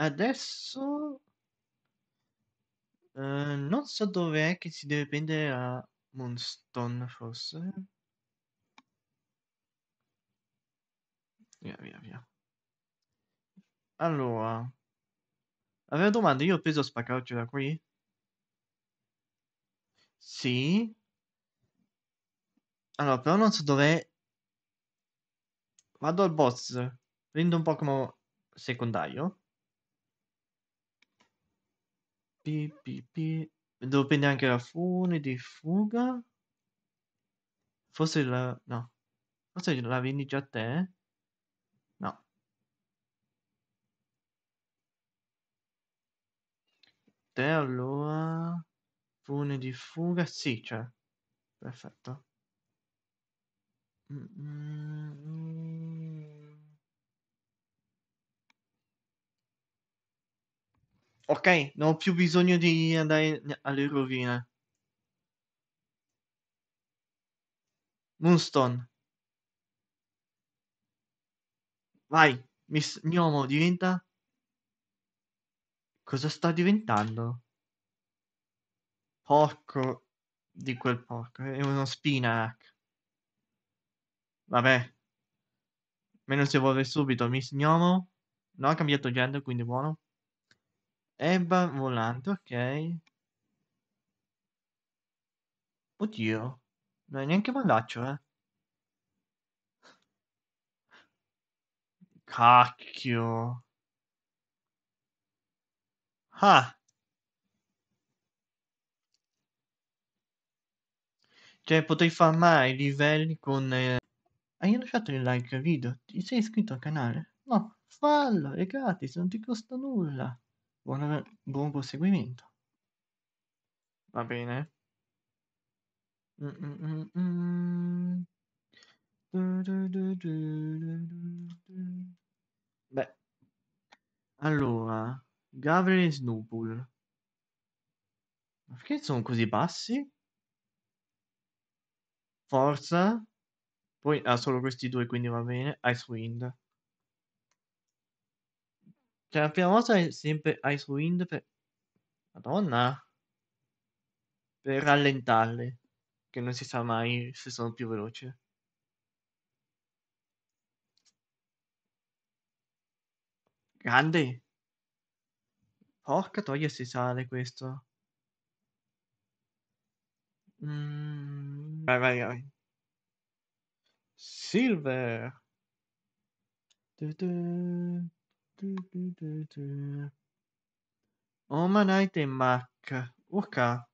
Adesso, ehm, non so dov'è che si deve prendere a Moonstone, forse. Via, via, via. Allora, avevo domanda, io ho preso spaccarci da qui? Sì. Allora, però non so dov'è. Vado al boss, prendo un Pokémon secondario. Pi, pi, pi. Dipende anche la fune di fuga. Forse la... no. Forse la vendi già a te? No. Te allora... Fune di fuga? Sì, c'è. Cioè. Perfetto. Mm -mm. Ok, non ho più bisogno di andare alle rovine. Moonstone. Vai, Miss Gnomo diventa... Cosa sta diventando? Porco di quel porco. È uno spinac. Vabbè. Meno si evolve subito. Miss Gnomo. No, ha cambiato gender, quindi buono. Eba volante, ok. Oddio, non è neanche mandaccio, eh. Cacchio. Ah. Cioè, potrei far i livelli con... Eh... Hai lasciato il like al video? Ti sei iscritto al canale? No, fallo, è gratis, non ti costa nulla. Buona, buon proseguimento. Va bene. Beh, allora, Gavre e Snubul. Ma perché sono così bassi? Forza. Poi ha ah, solo questi due, quindi va bene. Icewind. Cioè, la prima volta è sempre Ice Wind per... Madonna! Per rallentarle. Che non si sa mai se sono più veloci. Grande! Porca toglia si sale questo. Mm, vai, vai, vai. Silver. Du, du. Omanite e Mac. Ok.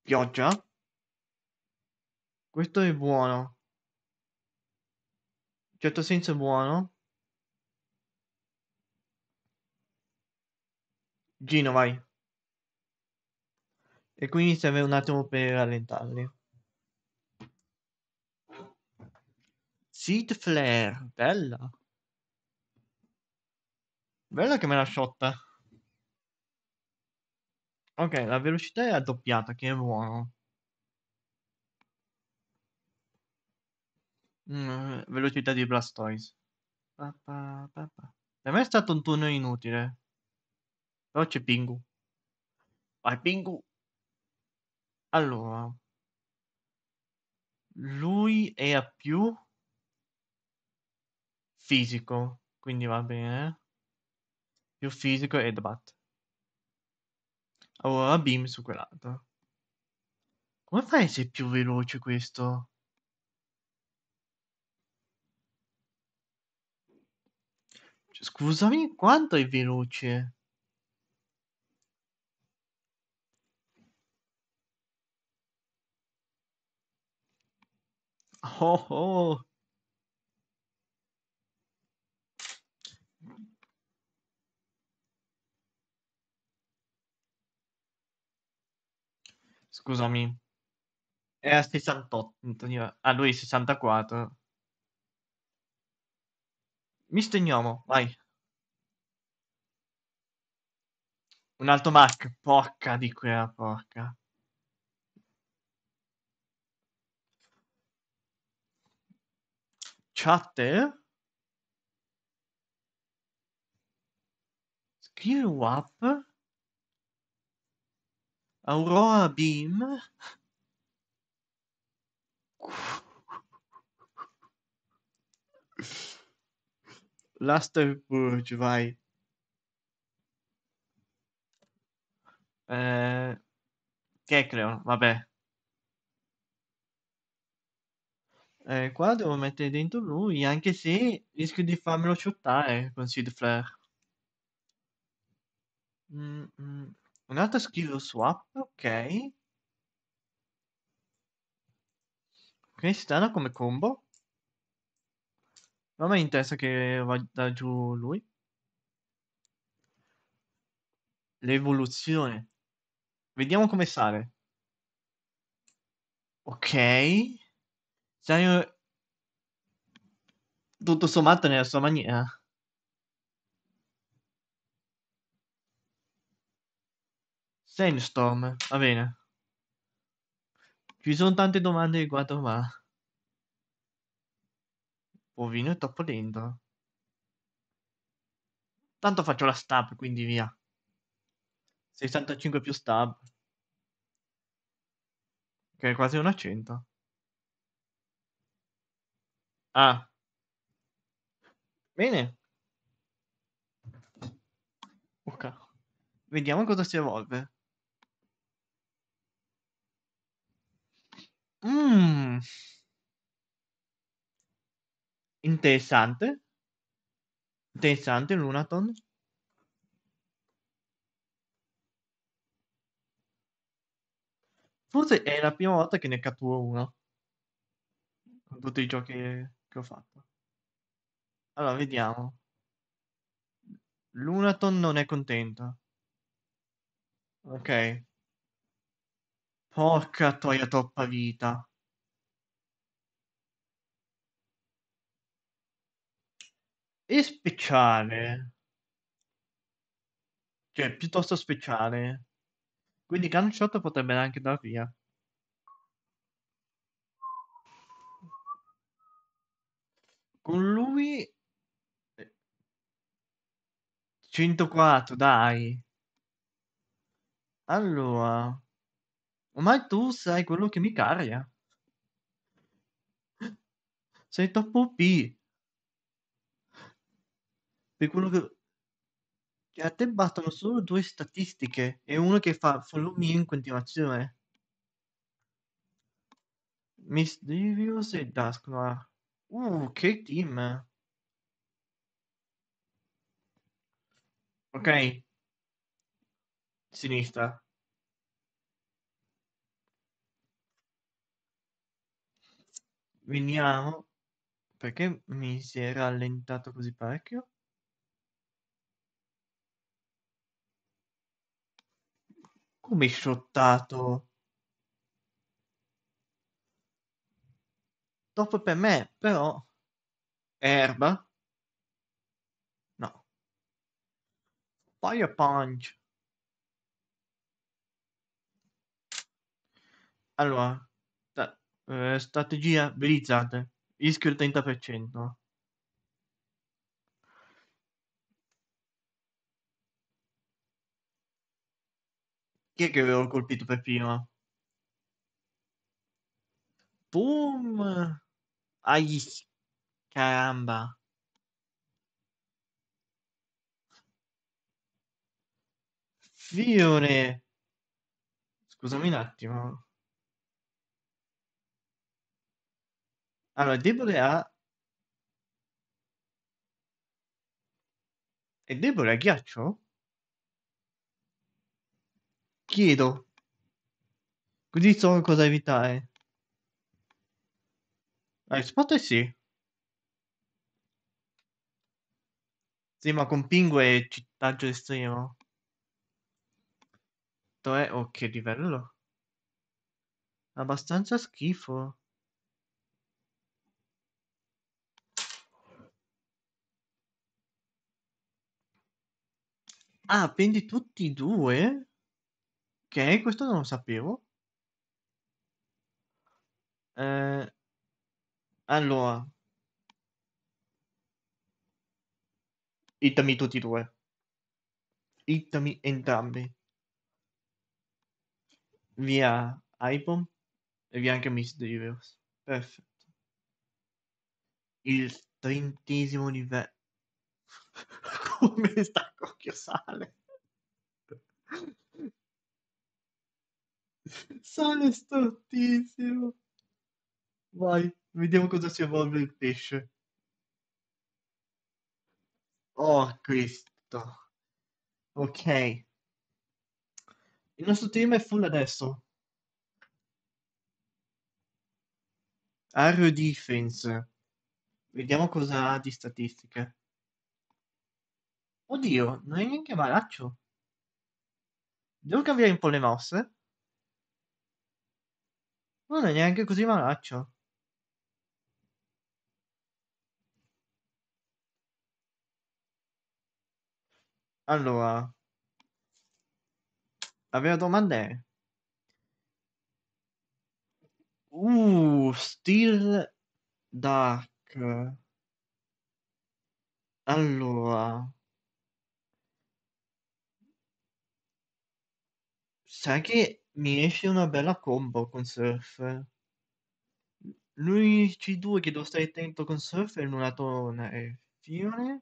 Pioggia. Questo è buono. In certo senso è buono. Gino, vai. E quindi serve un attimo per rallentarli. Seed Flare, bella. Bella che me l'ha sciotta. Ok, la velocità è addoppiata, che è buono. Mm, velocità di Blastoise. Pa, pa, pa, per me è stato un turno inutile. Però c'è Pingu. Vai Pingu. Allora. Lui è a più fisico, quindi va bene più fisico e da Allora, beam su quell'altro. Come fai a essere più veloce questo? Cioè, scusami, quanto è veloce? Oh, oh. scusami. Era 68, a ah, lui 64. Mi Gnomo, vai. Un altro Mac, porca di quella porca. Chatte? Eh? Scrive WAP? Aurora Beam. Luster Purge, vai. Eh, Kecleon, vabbè. Eh, qua devo mettere dentro lui, anche se rischio di farmelo shottare con Seed Flare. Mm -mm. Un'altra skill swap, ok. Ok, strana come combo. Non mi interessa che vada giù lui. L'evoluzione. Vediamo come sale. Ok. Sai, tutto sommato nella sua maniera. Sandstorm, va bene. Ci sono tante domande riguardo ma... Bovino è troppo lento. Tanto faccio la stab, quindi via. 65 più stab. Che è quasi una 100. Ah. Bene. Ok. Vediamo cosa si evolve. Interessante. Interessante Lunaton. Forse è la prima volta che ne catturo uno. Con tutti i giochi che ho fatto. Allora, vediamo. Lunaton non è contento. Ok. Porca troia troppa vita. è speciale. Cioè, piuttosto speciale. Quindi Gun Shot potrebbe anche dar via. Con lui 104, eh, dai. Allora, ormai tu sai quello che mi carica. Sei troppo P per quello che cioè, a te bastano solo due statistiche e uno che fa follow me in continuazione. Mysterious e Dusk Noir. Uh, che team! Ok. Sinistra. Veniamo. Perché mi si è rallentato così parecchio? Come shottato? Dopo per me, però. È erba? No. Fire Punch. Allora, sta, eh, strategia velocizzata, rischio il 30%. Chi è che avevo colpito per prima? Boom! Ai, caramba. Fiore. Scusami un attimo. Allora, debole a... È debole a ghiaccio? chiedo, così so cosa evitare. La risposta è sì. Sì, ma con Pingu è cittaggio estremo. È... Oh, che livello. Abbastanza schifo. Ah, prendi tutti e due? Ok, questo non lo sapevo. Eh, allora, Itami tutti e due. Itami entrambi. Via iPhone e via anche Miss Divers. Perfetto. Il trentesimo livello. Come sta cocchio sale? Sale stortissimo. Vai, vediamo cosa si evolve il pesce. Oh, Cristo. Ok. Il nostro team è full adesso. Aero defense. Vediamo cosa ha di statistiche. Oddio, non è neanche malaccio. Devo cambiare un po' le mosse. Non è neanche così malaccio. Allora, la vera domanda è: Uh, Still Dark. Allora, sai che mi esce una bella combo con Surf. L'unici due che devo stare attento con Surf è Nulatona e Fiore.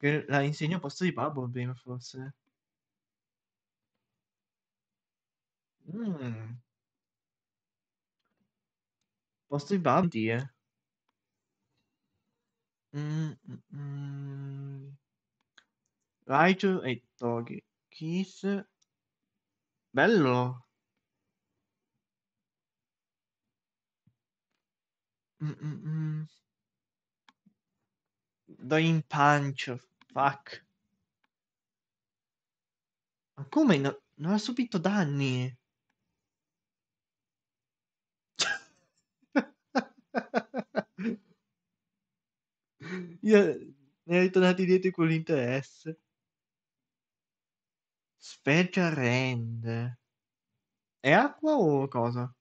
Che la insegno a posto di Bubble forse. Mm. Posto di Bubble eh. Mm, mm, mm. Raichu e Togi. Kiss Bello. Mm-mm-mm. Do in pancio. Fuck. Ma come? No- non ha subito danni. Io ne ho ritornati dietro con l'interesse. Special Rand. È acqua o cosa?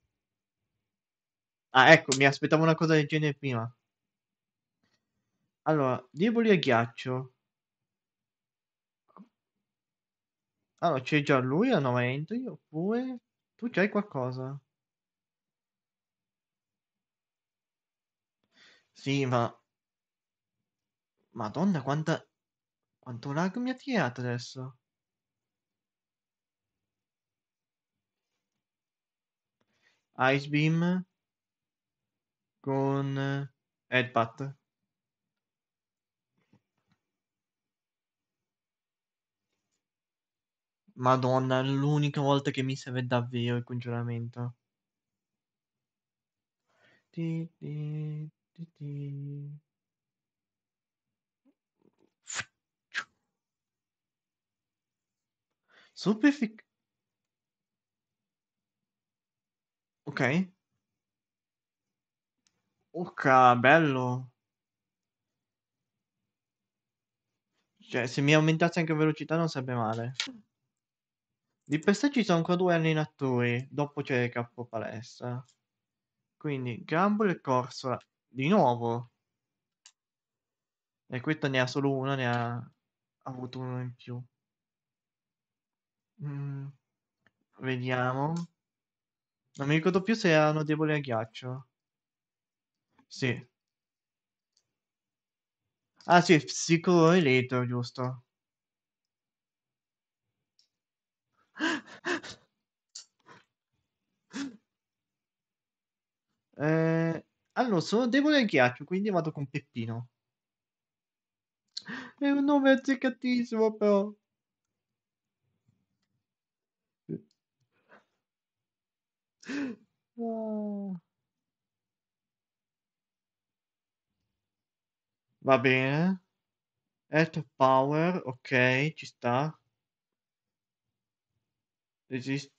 Ah, ecco, mi aspettavo una cosa del genere prima. Allora, deboli a ghiaccio. Allora, c'è già lui a 90, oppure tu c'hai qualcosa? Sì, ma... Madonna, quanta... Quanto lag mi ha tirato adesso? Ice Beam con Headbutt. Eh, Madonna, l'unica volta che mi serve davvero il congelamento. Ti, ti, ti, Super fic- Ok. Urca, bello. Cioè, se mi aumentasse anche velocità non sarebbe male. Di per sé ci sono ancora due allenatori, dopo c'è Capo Palestra. Quindi, Gumball e Corsola, di nuovo. E questo ne ha solo uno, ne ha avuto uno in più. Mm, vediamo. Non mi ricordo più se erano deboli a ghiaccio. Sì. Ah sì, psicorelator, giusto. eh, allora, sono debole al ghiaccio, quindi vado con Peppino. È un nome azzeccatissimo, però. Va bene. At power, ok, ci sta. Resist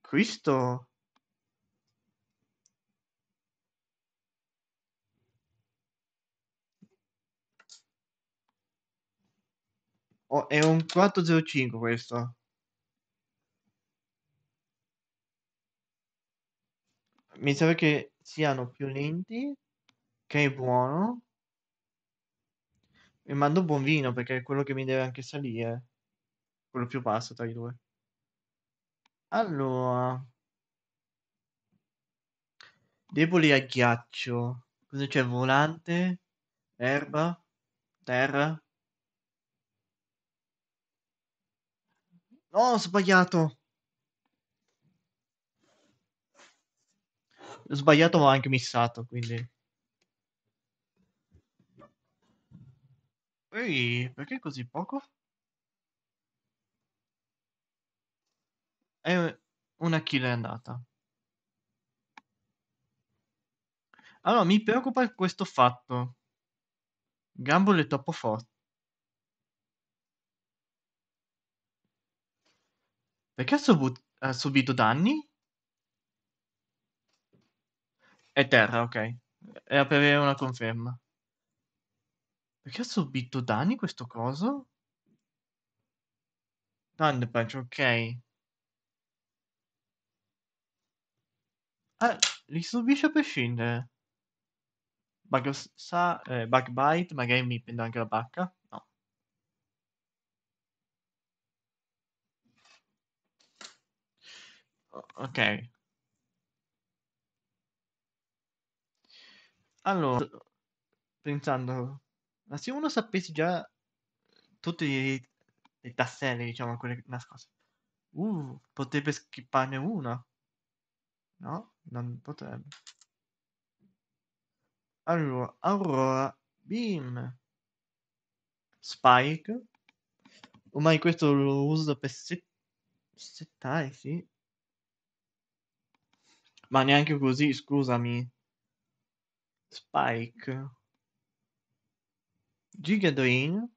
questo? Oh, è un 405 questo. mi sembra che siano più lenti, che è buono. E mando buon vino perché è quello che mi deve anche salire. Quello più basso tra i due. Allora. Deboli a ghiaccio. Cosa c'è? Volante? Erba? Terra? No, ho sbagliato. sbagliato ma anche missato, quindi... Ehi, perché così poco? E una kill è andata. Allora, mi preoccupa questo fatto. Gumball è troppo forte. Perché ha, subito danni? È terra, ok. Era per avere una conferma. Perché ha subito danni questo coso? Thunder ok. Ah, li subisce a prescindere. Bug, sa, eh, bug bite, magari mi prendo anche la bacca. No. Ok. Allora, pensando, ma se uno sapesse già tutti i, i tasselli, diciamo, quelle nascoste, uh, potrebbe skipparne uno. No, non potrebbe. Allora, Aurora, Beam, Spike. Ormai questo lo uso per set- settare, sì. Ma neanche così, scusami. Spike, Giga Drain,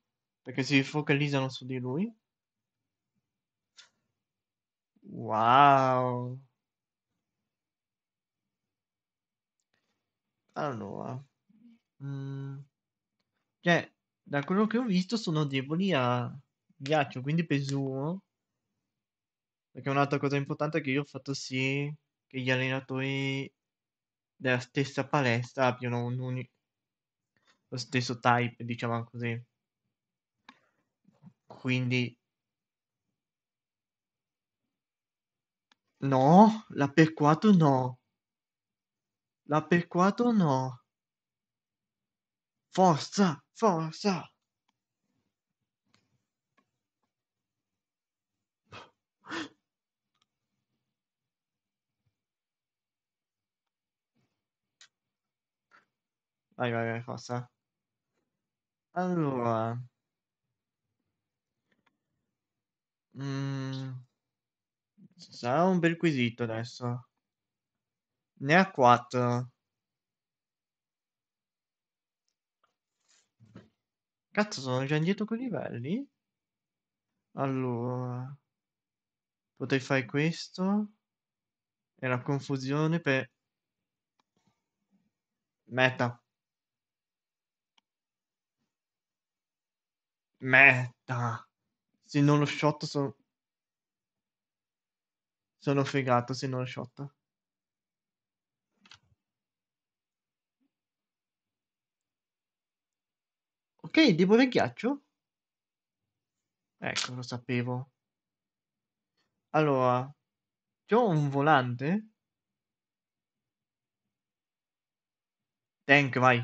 perché si focalizzano su di lui. Wow. Allora, mm. cioè, da quello che ho visto sono deboli a ghiaccio, quindi presumo, perché un'altra cosa importante è che io ho fatto sì che gli allenatori della stessa palestra abbiano un uni- lo stesso type, diciamo così. Quindi No, la per 4 no. La per 4 no. Forza, forza. Vai, vai, vai, cosa? Allora... Mm, sarà un bel quesito adesso. Ne ha 4. Cazzo, sono già indietro con i livelli? Allora... Potrei fare questo. E la confusione per... Meta. Merda. Se non lo shot sono... Sono fregato se non lo shot. Ok, debole ghiaccio. Ecco, lo sapevo. Allora, c'ho un volante? Tank, vai.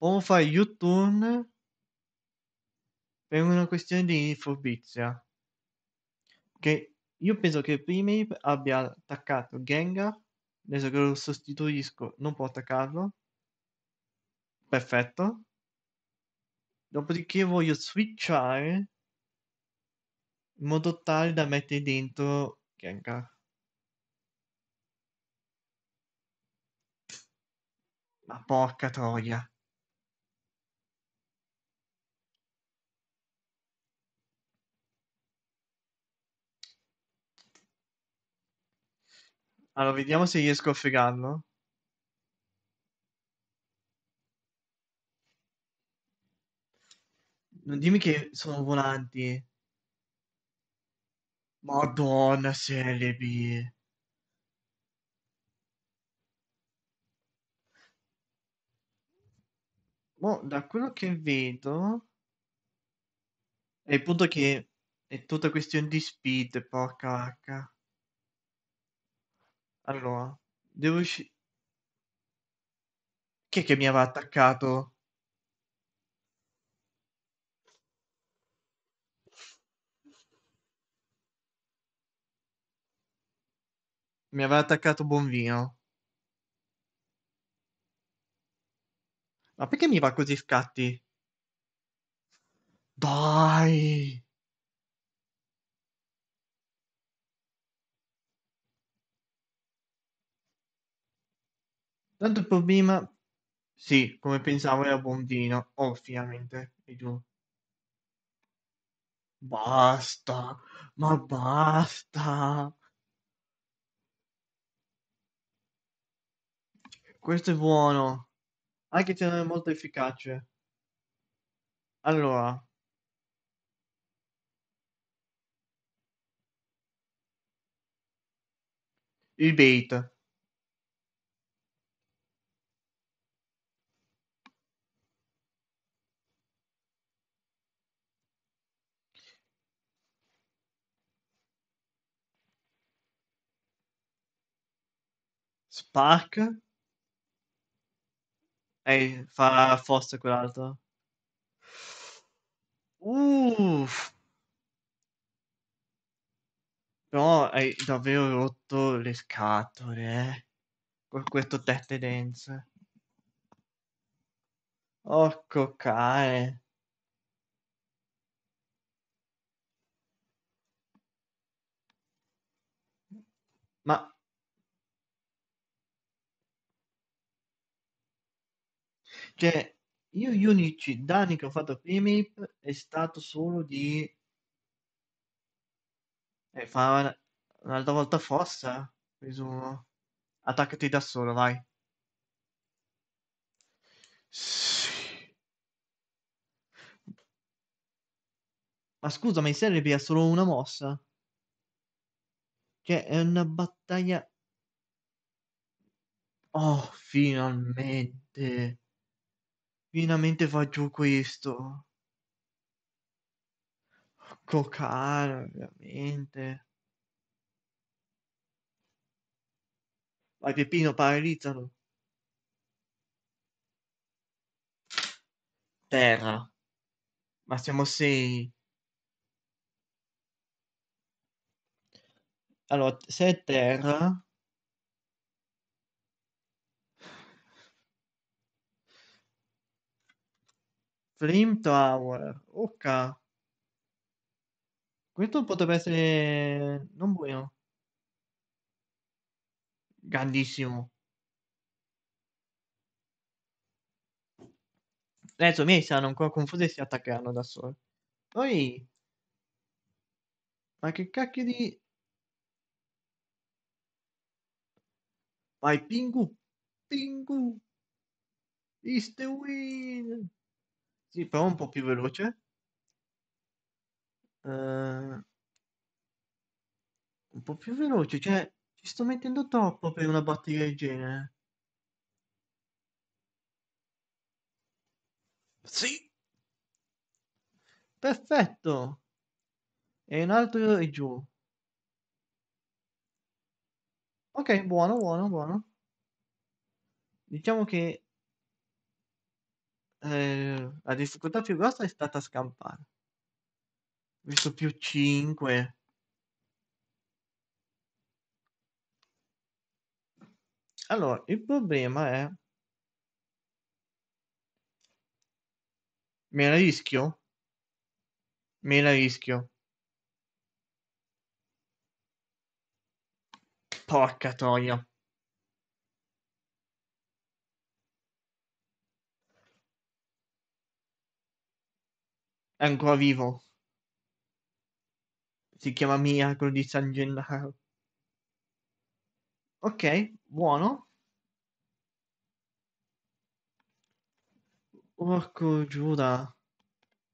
o fai U-turn per una questione di furbizia. Che io penso che prima abbia attaccato Gengar, adesso che lo sostituisco non può attaccarlo. Perfetto. Dopodiché voglio switchare in modo tale da mettere dentro Gengar. Ma porca troia. Allora, vediamo se riesco a fregarlo. Non dimmi che sono volanti. Madonna, Celebi. Boh, da quello che vedo... È il punto che è tutta questione di speed, porca vacca. Allora, devo uscire. Chi è che mi aveva attaccato? Mi aveva attaccato Bonvino. Ma perché mi va così scatti? Dai! Tanto il problema, sì, come pensavo era Bondino. Oh, finalmente, e giù. Basta, ma basta. Questo è buono. Anche se non è molto efficace. Allora. Il bait. Park. Ehi, fa forse quell'altro. Uff. No, hai davvero rotto le scatole, eh? Con questo tette dense. Orco cane. Ma Cioè, io gli unici danni che ho fatto a Primeape è stato solo di... e eh, fa un'altra volta fossa, eh, presumo. Attaccati da solo, vai. Sì. Ma scusa, ma in Serie B ha solo una mossa? Cioè, è una battaglia... Oh, finalmente! Finalmente fa giù questo. Cocara, ecco, veramente. Vai Peppino, paralizzalo. Terra. Ma siamo sei. Allora, se è terra, Tower. Ok. Questo potrebbe essere non buono. Grandissimo. Adesso i miei saranno ancora confusi e si attaccheranno da soli. Poi... Ma che cacchio di... Vai, Pingu! Pingu! Is the win! Sì, però un po' più veloce. Eh, un po' più veloce, cioè ci sto mettendo troppo per una batteria del genere. Sì. Perfetto. E un altro e giù. Ok, buono, buono, buono. Diciamo che eh, la difficoltà più grossa è stata scampare. Visto più 5. Allora, il problema è... Me la rischio? Me la rischio. Porca troia. È ancora vivo. Si chiama Miracolo di San Gennaro. Ok, buono. Porco Giuda.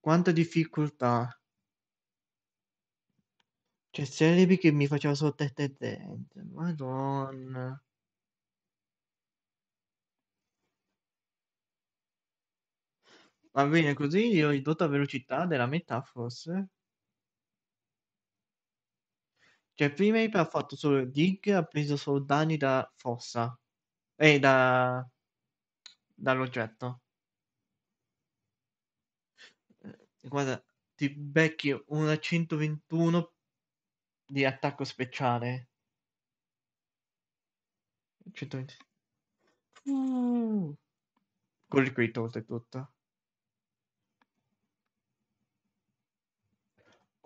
Quanta difficoltà. C'è cioè, Celebi che mi faceva solo tette e dente. Madonna. Va bene così, io ho ridotto la velocità della metà forse. Cioè prima ha fatto solo il dig, ha preso solo danni da fossa. Eh, da... dall'oggetto. Eh, guarda, ti becchi una 121 di attacco speciale. 120. Uh, col crit oltretutto.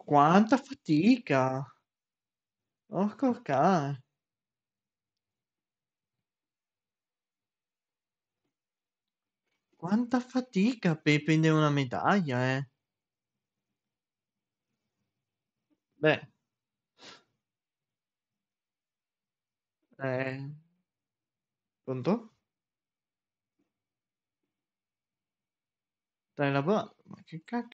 quanta fatica. Oh, cane. Quanta fatica per prendere una medaglia, eh. Beh. Eh. Pronto? Stai lavorando? Ma che cacchio?